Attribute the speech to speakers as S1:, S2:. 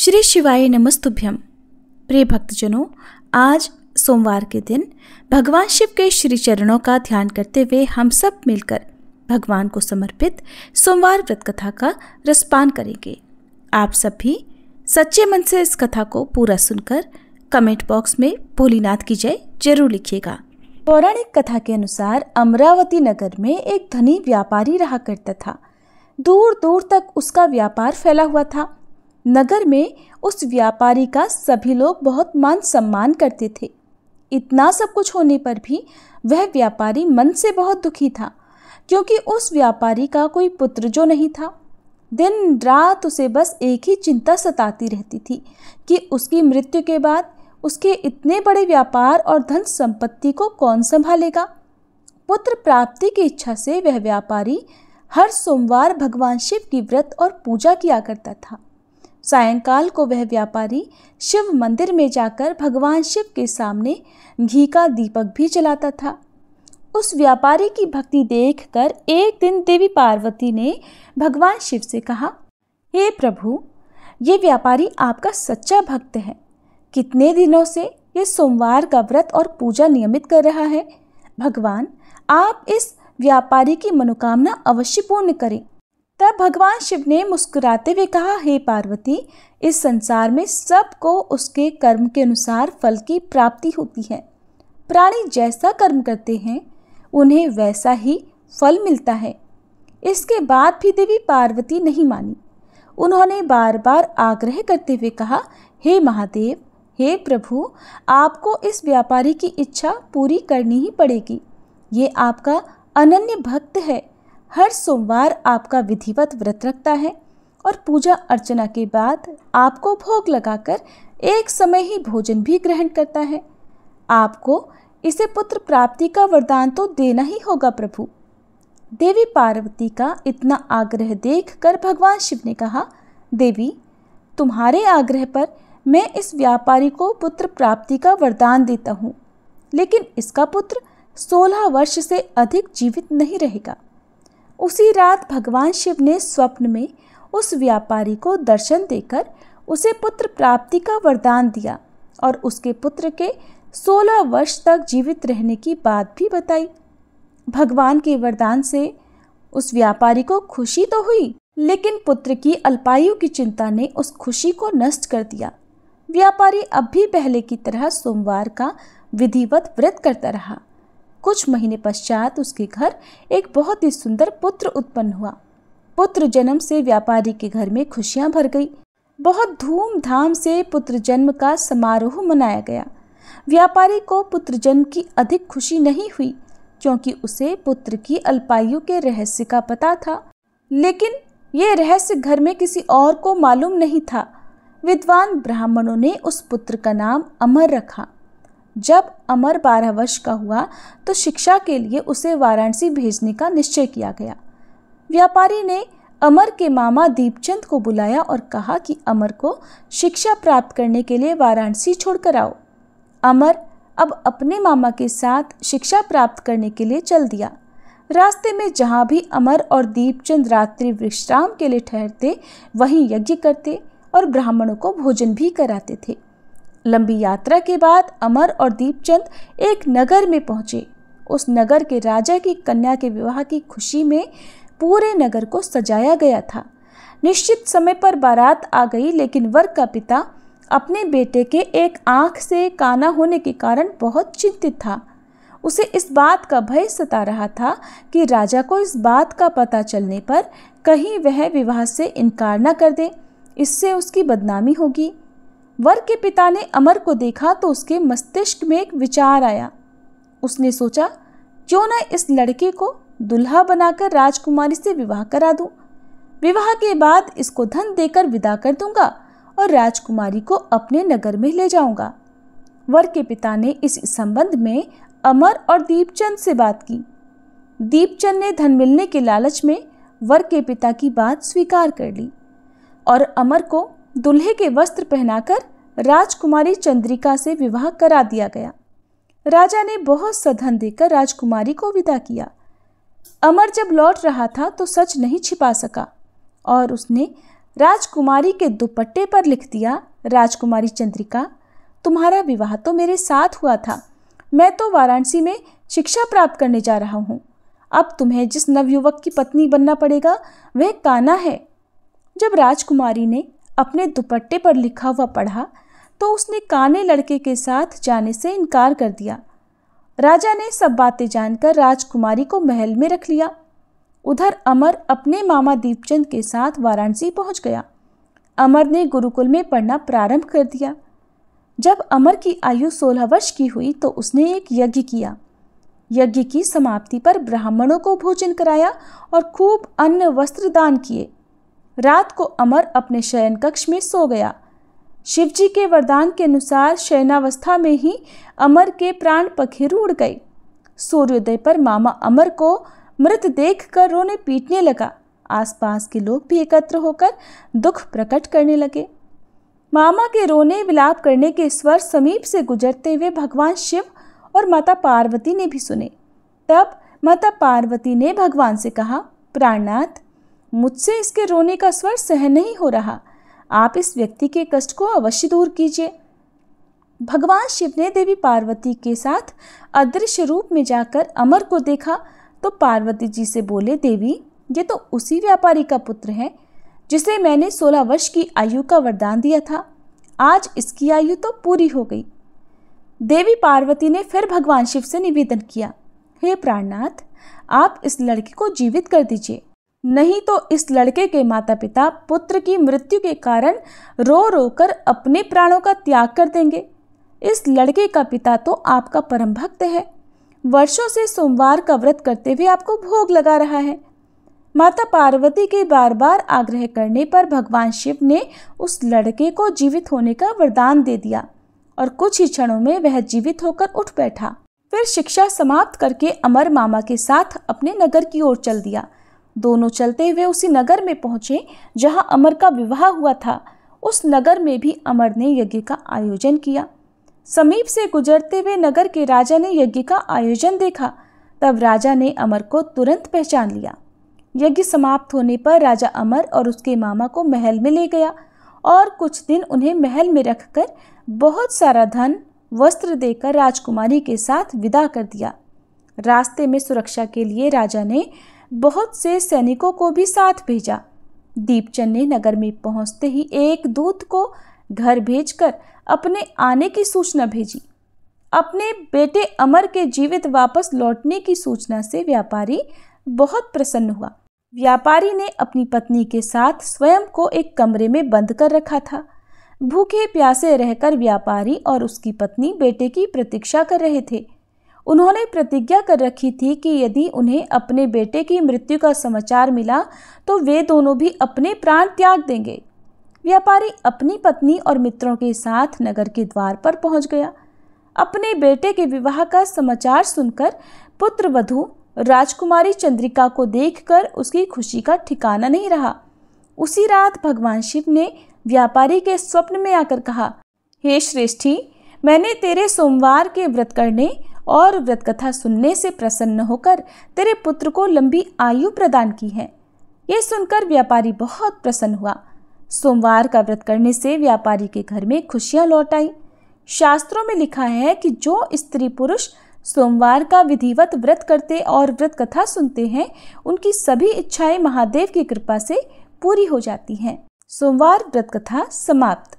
S1: श्री शिवाय नमस्तुभ्यम प्रिय भक्तजनों आज सोमवार के दिन भगवान शिव के श्री चरणों का ध्यान करते हुए हम सब मिलकर भगवान को समर्पित सोमवार व्रत कथा का रसपान करेंगे आप सब भी सच्चे मन से इस कथा को पूरा सुनकर कमेंट बॉक्स में भोलीनाथ की जय जरूर लिखिएगा पौराणिक कथा के अनुसार अमरावती नगर में एक धनी व्यापारी रहा करता था दूर दूर तक उसका व्यापार फैला हुआ था नगर में उस व्यापारी का सभी लोग बहुत मान सम्मान करते थे इतना सब कुछ होने पर भी वह व्यापारी मन से बहुत दुखी था क्योंकि उस व्यापारी का कोई पुत्र जो नहीं था दिन रात उसे बस एक ही चिंता सताती रहती थी कि उसकी मृत्यु के बाद उसके इतने बड़े व्यापार और धन संपत्ति को कौन संभालेगा पुत्र प्राप्ति की इच्छा से वह व्यापारी हर सोमवार भगवान शिव की व्रत और पूजा किया करता था सायंकाल को वह व्यापारी शिव मंदिर में जाकर भगवान शिव के सामने घी का दीपक भी जलाता था उस व्यापारी की भक्ति देखकर एक दिन देवी पार्वती ने भगवान शिव से कहा हे प्रभु ये व्यापारी आपका सच्चा भक्त है कितने दिनों से ये सोमवार का व्रत और पूजा नियमित कर रहा है भगवान आप इस व्यापारी की मनोकामना अवश्य पूर्ण करें तब भगवान शिव ने मुस्कुराते हुए कहा हे पार्वती इस संसार में सबको उसके कर्म के अनुसार फल की प्राप्ति होती है प्राणी जैसा कर्म करते हैं उन्हें वैसा ही फल मिलता है इसके बाद भी देवी पार्वती नहीं मानी उन्होंने बार बार आग्रह करते हुए कहा हे महादेव हे प्रभु आपको इस व्यापारी की इच्छा पूरी करनी ही पड़ेगी ये आपका अनन्य भक्त है हर सोमवार आपका विधिवत व्रत रखता है और पूजा अर्चना के बाद आपको भोग लगाकर एक समय ही भोजन भी ग्रहण करता है आपको इसे पुत्र प्राप्ति का वरदान तो देना ही होगा प्रभु देवी पार्वती का इतना आग्रह देखकर भगवान शिव ने कहा देवी तुम्हारे आग्रह पर मैं इस व्यापारी को पुत्र प्राप्ति का वरदान देता हूँ लेकिन इसका पुत्र सोलह वर्ष से अधिक जीवित नहीं रहेगा उसी रात भगवान शिव ने स्वप्न में उस व्यापारी को दर्शन देकर उसे पुत्र प्राप्ति का वरदान दिया और उसके पुत्र के सोलह वर्ष तक जीवित रहने की बात भी बताई भगवान के वरदान से उस व्यापारी को खुशी तो हुई लेकिन पुत्र की अल्पायु की चिंता ने उस खुशी को नष्ट कर दिया व्यापारी अब भी पहले की तरह सोमवार का विधिवत व्रत करता रहा कुछ महीने पश्चात उसके घर एक बहुत ही सुंदर पुत्र उत्पन्न हुआ पुत्र जन्म से व्यापारी के घर में खुशियां भर गई बहुत धूमधाम से पुत्र जन्म का समारोह मनाया गया व्यापारी को पुत्र जन्म की अधिक खुशी नहीं हुई क्योंकि उसे पुत्र की अल्पायु के रहस्य का पता था लेकिन ये रहस्य घर में किसी और को मालूम नहीं था विद्वान ब्राह्मणों ने उस पुत्र का नाम अमर रखा जब अमर बारह वर्ष का हुआ तो शिक्षा के लिए उसे वाराणसी भेजने का निश्चय किया गया व्यापारी ने अमर के मामा दीपचंद को बुलाया और कहा कि अमर को शिक्षा प्राप्त करने के लिए वाराणसी छोड़कर आओ अमर अब अपने मामा के साथ शिक्षा प्राप्त करने के लिए चल दिया रास्ते में जहाँ भी अमर और दीपचंद रात्रि विश्राम के लिए ठहरते वहीं यज्ञ करते और ब्राह्मणों को भोजन भी कराते थे लंबी यात्रा के बाद अमर और दीपचंद एक नगर में पहुंचे उस नगर के राजा की कन्या के विवाह की खुशी में पूरे नगर को सजाया गया था निश्चित समय पर बारात आ गई लेकिन वर का पिता अपने बेटे के एक आँख से काना होने के कारण बहुत चिंतित था उसे इस बात का भय सता रहा था कि राजा को इस बात का पता चलने पर कहीं वह विवाह से इनकार न कर दे इससे उसकी बदनामी होगी वर के पिता ने अमर को देखा तो उसके मस्तिष्क में एक विचार आया उसने सोचा क्यों न इस लड़के को दुल्हा बनाकर राजकुमारी से विवाह करा दूं। विवाह के बाद इसको धन देकर विदा कर दूंगा और राजकुमारी को अपने नगर में ले जाऊंगा वर के पिता ने इस संबंध में अमर और दीपचंद से बात की दीपचंद ने धन मिलने के लालच में वर के पिता की बात स्वीकार कर ली और अमर को दुल्हे के वस्त्र पहनाकर राजकुमारी चंद्रिका से विवाह करा दिया गया राजा ने बहुत सधन देकर राजकुमारी को विदा किया अमर जब लौट रहा था तो सच नहीं छिपा सका और उसने राजकुमारी के दुपट्टे पर लिख दिया राजकुमारी चंद्रिका तुम्हारा विवाह तो मेरे साथ हुआ था मैं तो वाराणसी में शिक्षा प्राप्त करने जा रहा हूँ अब तुम्हें जिस नवयुवक की पत्नी बनना पड़ेगा वह काना है जब राजकुमारी ने अपने दुपट्टे पर लिखा हुआ पढ़ा तो उसने काने लड़के के साथ जाने से इनकार कर दिया राजा ने सब बातें जानकर राजकुमारी को महल में रख लिया उधर अमर अपने मामा दीपचंद के साथ वाराणसी पहुंच गया अमर ने गुरुकुल में पढ़ना प्रारंभ कर दिया जब अमर की आयु सोलह वर्ष की हुई तो उसने एक यज्ञ किया यज्ञ की समाप्ति पर ब्राह्मणों को भोजन कराया और खूब अन्य वस्त्र दान किए रात को अमर अपने शयन कक्ष में सो गया शिवजी के वरदान के अनुसार शयनावस्था में ही अमर के प्राण पखेरु उड़ गए सूर्योदय पर मामा अमर को मृत देखकर रोने पीटने लगा आसपास के लोग भी एकत्र होकर दुख प्रकट करने लगे मामा के रोने विलाप करने के स्वर समीप से गुजरते हुए भगवान शिव और माता पार्वती ने भी सुने तब माता पार्वती ने भगवान से कहा प्राणनाथ मुझसे इसके रोने का स्वर सहन नहीं हो रहा आप इस व्यक्ति के कष्ट को अवश्य दूर कीजिए भगवान शिव ने देवी पार्वती के साथ अदृश्य रूप में जाकर अमर को देखा तो पार्वती जी से बोले देवी ये तो उसी व्यापारी का पुत्र है जिसे मैंने 16 वर्ष की आयु का वरदान दिया था आज इसकी आयु तो पूरी हो गई देवी पार्वती ने फिर भगवान शिव से निवेदन किया हे प्राणनाथ आप इस लड़की को जीवित कर दीजिए नहीं तो इस लड़के के माता पिता पुत्र की मृत्यु के कारण रो रो कर अपने प्राणों का त्याग कर देंगे इस लड़के का पिता तो आपका परम भक्त है वर्षों से सोमवार का व्रत करते हुए आपको भोग लगा रहा है माता पार्वती के बार बार आग्रह करने पर भगवान शिव ने उस लड़के को जीवित होने का वरदान दे दिया और कुछ ही क्षणों में वह जीवित होकर उठ बैठा फिर शिक्षा समाप्त करके अमर मामा के साथ अपने नगर की ओर चल दिया दोनों चलते हुए उसी नगर में पहुंचे जहां अमर का विवाह हुआ था उस नगर में भी अमर ने यज्ञ का आयोजन किया समीप से गुजरते हुए नगर के राजा ने यज्ञ का आयोजन देखा तब राजा ने अमर को तुरंत पहचान लिया यज्ञ समाप्त होने पर राजा अमर और उसके मामा को महल में ले गया और कुछ दिन उन्हें महल में रखकर बहुत सारा धन वस्त्र देकर राजकुमारी के साथ विदा कर दिया रास्ते में सुरक्षा के लिए राजा ने बहुत से सैनिकों को भी साथ भेजा दीपचंद ने नगर में पहुंचते ही एक दूत को घर भेजकर अपने आने की सूचना भेजी अपने बेटे अमर के जीवित वापस लौटने की सूचना से व्यापारी बहुत प्रसन्न हुआ व्यापारी ने अपनी पत्नी के साथ स्वयं को एक कमरे में बंद कर रखा था भूखे प्यासे रहकर व्यापारी और उसकी पत्नी बेटे की प्रतीक्षा कर रहे थे उन्होंने प्रतिज्ञा कर रखी थी कि यदि उन्हें अपने बेटे की मृत्यु का समाचार मिला तो वे दोनों भी अपने प्राण त्याग देंगे व्यापारी अपनी पत्नी और मित्रों के साथ नगर के द्वार पर पहुंच गया अपने बेटे के विवाह का समाचार सुनकर पुत्र वधु राजकुमारी चंद्रिका को देखकर उसकी खुशी का ठिकाना नहीं रहा उसी रात भगवान शिव ने व्यापारी के स्वप्न में आकर कहा हे श्रेष्ठी मैंने तेरे सोमवार के व्रत करने और व्रत कथा सुनने से प्रसन्न होकर तेरे पुत्र को लंबी आयु प्रदान की है ये सुनकर व्यापारी बहुत प्रसन्न हुआ सोमवार का व्रत करने से व्यापारी के घर में खुशियाँ लौट आई शास्त्रों में लिखा है कि जो स्त्री पुरुष सोमवार का विधिवत व्रत करते और व्रत कथा सुनते हैं उनकी सभी इच्छाएं महादेव की कृपा से पूरी हो जाती हैं सोमवार व्रत कथा समाप्त